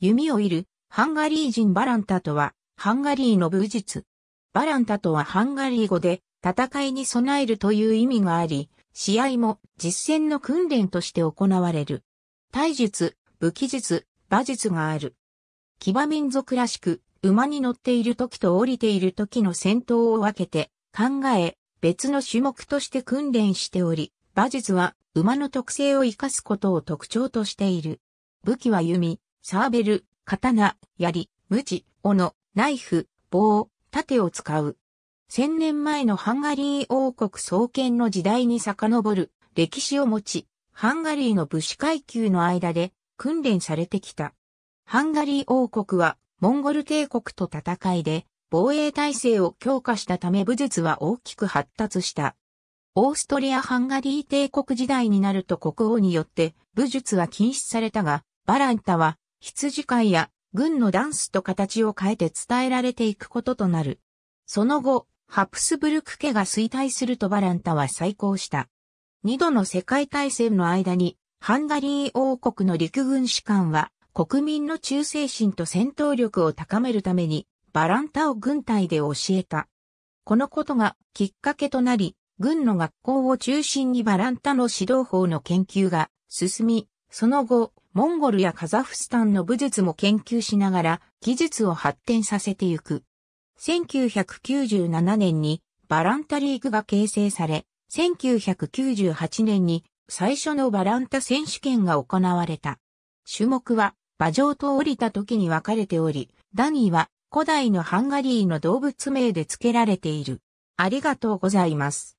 弓を射る、ハンガリー人バランタとは、ハンガリーの武術。バランタとはハンガリー語で、戦いに備えるという意味があり、試合も実践の訓練として行われる。体術、武器術、馬術がある。騎馬民族らしく、馬に乗っている時と降りている時の戦闘を分けて、考え、別の種目として訓練しており、馬術は馬の特性を生かすことを特徴としている。武器は弓、サーベル、刀、槍、無知、斧、ナイフ、棒、盾を使う。千年前のハンガリー王国創建の時代に遡る歴史を持ち、ハンガリーの武士階級の間で訓練されてきた。ハンガリー王国はモンゴル帝国と戦いで防衛体制を強化したため武術は大きく発達した。オーストリア・ハンガリー帝国時代になると国王によって武術は禁止されたが、バランタは羊飼いや軍のダンスと形を変えて伝えられていくこととなる。その後、ハプスブルク家が衰退するとバランタは再興した。二度の世界大戦の間に、ハンガリー王国の陸軍士官は、国民の忠誠心と戦闘力を高めるために、バランタを軍隊で教えた。このことがきっかけとなり、軍の学校を中心にバランタの指導法の研究が進み、その後、モンゴルやカザフスタンの武術も研究しながら技術を発展させてゆく。1997年にバランタリーグが形成され、1998年に最初のバランタ選手権が行われた。種目は馬上と降りた時に分かれており、ダニーは古代のハンガリーの動物名で付けられている。ありがとうございます。